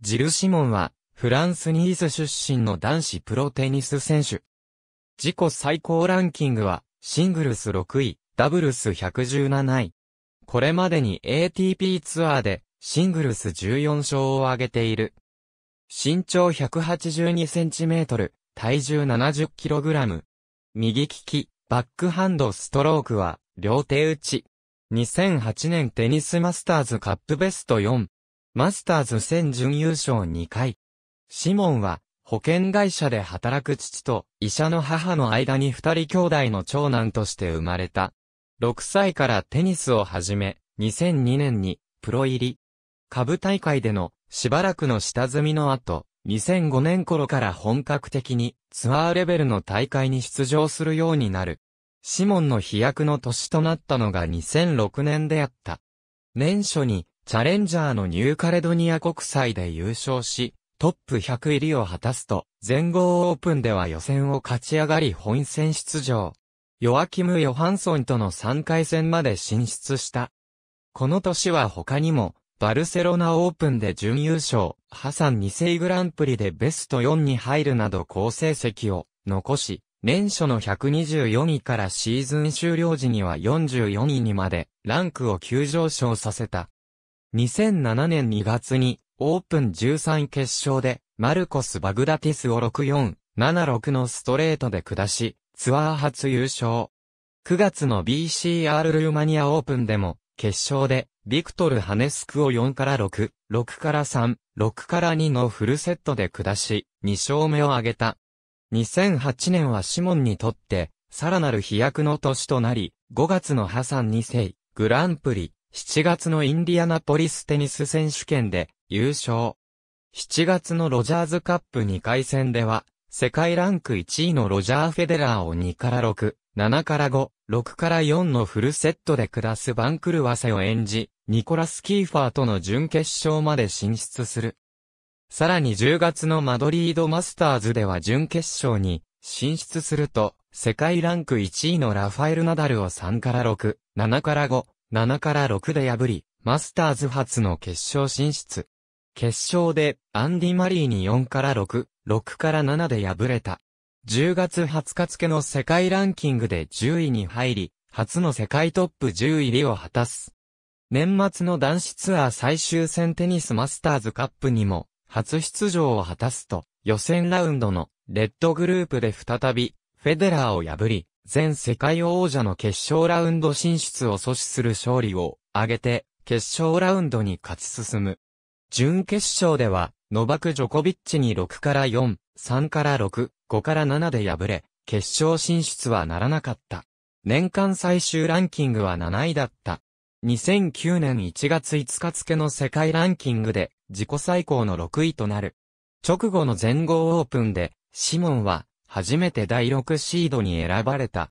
ジル・シモンは、フランス・ニース出身の男子プロテニス選手。自己最高ランキングは、シングルス6位、ダブルス117位。これまでに ATP ツアーで、シングルス14勝を挙げている。身長1 8 2トル、体重7 0ラム。右利き、バックハンドストロークは、両手打ち。2008年テニスマスターズカップベスト4。マスターズ戦準優勝2回。シモンは、保険会社で働く父と医者の母の間に二人兄弟の長男として生まれた。6歳からテニスを始め、2002年にプロ入り。下部大会でのしばらくの下積みの後、2005年頃から本格的にツアーレベルの大会に出場するようになる。シモンの飛躍の年となったのが2006年であった。年初にチャレンジャーのニューカレドニア国際で優勝し、トップ100入りを果たすと、全豪オープンでは予選を勝ち上がり本戦出場。ヨアキム・ヨハンソンとの3回戦まで進出した。この年は他にも、バルセロナオープンで準優勝、ハサン2世グランプリでベスト4に入るなど好成績を残し、年初の124位からシーズン終了時には44位にまでランクを急上昇させた。2007年2月に、オープン13決勝で、マルコス・バグダティスを6-4、7-6のストレートで下し、ツアー初優勝。9月の BCR ルーマニアオープンでも、決勝で、ビクトル・ハネスクを4から6、6から3、6から2のフルセットで下し、2勝目を挙げた。2008年はシモンにとって、さらなる飛躍の年となり、5月のハサン2世、グランプリ、7月のインディアナポリステニス選手権で優勝。7月のロジャーズカップ2回戦では、世界ランク1位のロジャー・フェデラーを2から6、7から5、6から4のフルセットで下す番狂わせを演じ、ニコラス・キーファーとの準決勝まで進出する。さらに10月のマドリードマスターズでは準決勝に進出すると、世界ランク1位のラファエル・ナダルを3から6、7から5、7から6で破り、マスターズ初の決勝進出。決勝で、アンディ・マリーに4から6、6から7で敗れた。10月20日付の世界ランキングで10位に入り、初の世界トップ10入りを果たす。年末の男子ツアー最終戦テニスマスターズカップにも、初出場を果たすと、予選ラウンドのレッドグループで再び、フェデラーを破り、全世界王者の決勝ラウンド進出を阻止する勝利を挙げて、決勝ラウンドに勝ち進む。準決勝では、ノバク・ジョコビッチに6から4、3から6、5から7で敗れ、決勝進出はならなかった。年間最終ランキングは7位だった。2009年1月5日付の世界ランキングで自己最高の6位となる。直後の全豪オープンで、シモンは初めて第6シードに選ばれた。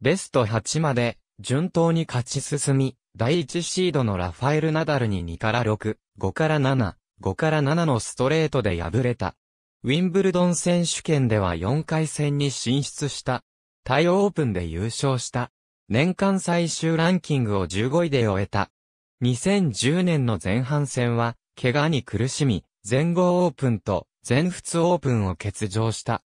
ベスト8まで、順当に勝ち進み、第1シードのラファエル・ナダルに2から6、5から7、5から7のストレートで敗れた。ウィンブルドン選手権では4回戦に進出した。タイオープンで優勝した。年間最終ランキングを15位で終えた。2010年の前半戦は、怪我に苦しみ、全豪オープンと全仏オープンを欠場した。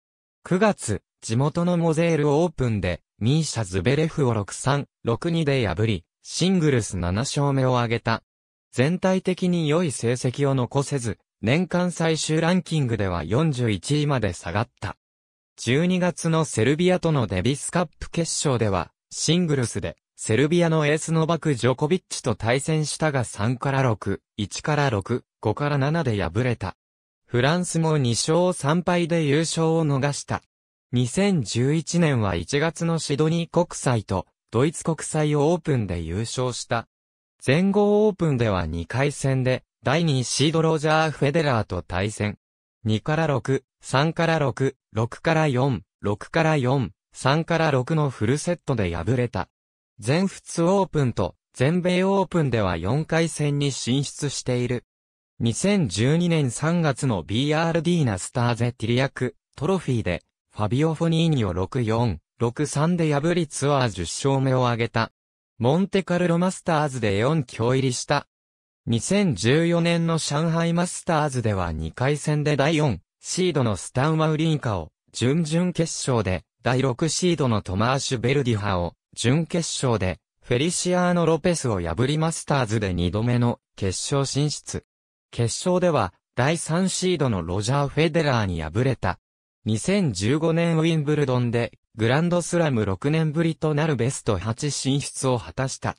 9月、地元のモゼールオープンで、ミーシャ・ズベレフを6-3、6-2で破り、シングルス7勝目を挙げた。全体的に良い成績を残せず、年間最終ランキングでは41位まで下がった。12月のセルビアとのデビスカップ決勝では、シングルスで、セルビアのエースノバク・ジョコビッチと対戦したが3から6、1から6、5から7で敗れた。フランスも2勝3敗で優勝を逃した。2011年は1月のシドニー国際とドイツ国際オープンで優勝した。全豪オープンでは2回戦で第2シードロジャー・フェデラーと対戦。2から6、3から6、6から4、6から4、3から6のフルセットで敗れた。全仏オープンと全米オープンでは4回戦に進出している。2012年3月の BRD ナスターゼティリアクトロフィーでファビオ・フォニーニを6-4、6-3で破りツアー10勝目を挙げた。モンテカルロマスターズで4強入りした。2014年の上海マスターズでは2回戦で第4シードのスタンマウリンカを準々決勝で第6シードのトマーシュ・ベルディハを準決勝でフェリシアーノ・ロペスを破りマスターズで2度目の決勝進出。決勝では、第3シードのロジャー・フェデラーに敗れた。2015年ウィンブルドンで、グランドスラム6年ぶりとなるベスト8進出を果たした。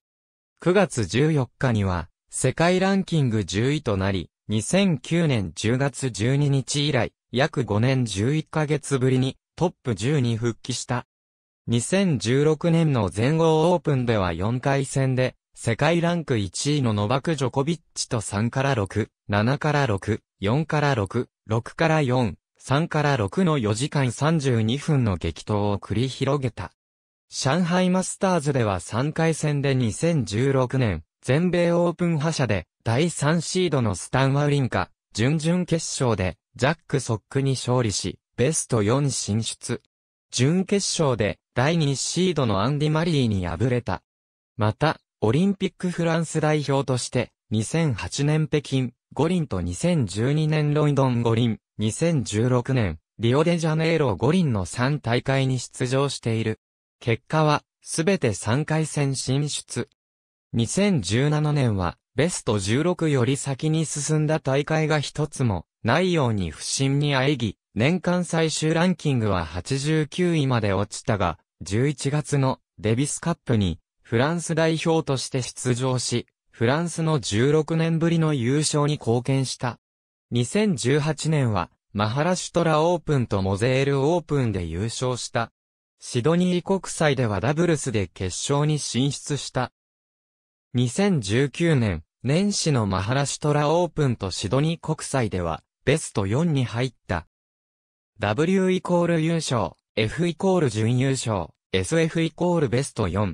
9月14日には、世界ランキング10位となり、2009年10月12日以来、約5年11ヶ月ぶりにトップ10に復帰した。2016年の全豪オープンでは4回戦で世界ランク1位のノバク・ジョコビッチと3から6、7から6、4から6、6から4、3から6の4時間32分の激闘を繰り広げた。上海マスターズでは3回戦で2016年、全米オープン覇者で、第3シードのスタンワウリンカ、準々決勝で、ジャック・ソックに勝利し、ベスト4進出。準決勝で、第2シードのアンディ・マリーに敗れた。また、オリンピックフランス代表として、2008年北京、五輪と2012年ロイドン五輪、2016年、リオデジャネイロ五輪の3大会に出場している。結果は、すべて3回戦進出。2017年は、ベスト16より先に進んだ大会が一つも、ないように不振にあえぎ、年間最終ランキングは89位まで落ちたが、11月のデビスカップにフランス代表として出場し、フランスの16年ぶりの優勝に貢献した。2018年は、マハラシュトラオープンとモゼールオープンで優勝した。シドニー国際ではダブルスで決勝に進出した。2019年、年始のマハラシュトラオープンとシドニー国際では、ベスト4に入った。W イコール優勝、F イコール準優勝、SF イコールベスト4、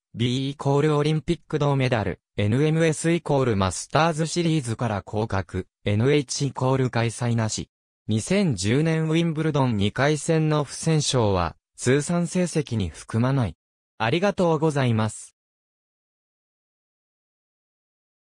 B イコールオリンピック銅メダル、NMS イコールマスターズシリーズから降格、NH イコール開催なし。2010年ウィンブルドン2回戦の不戦勝は、通算成績に含まない。ありがとうございます。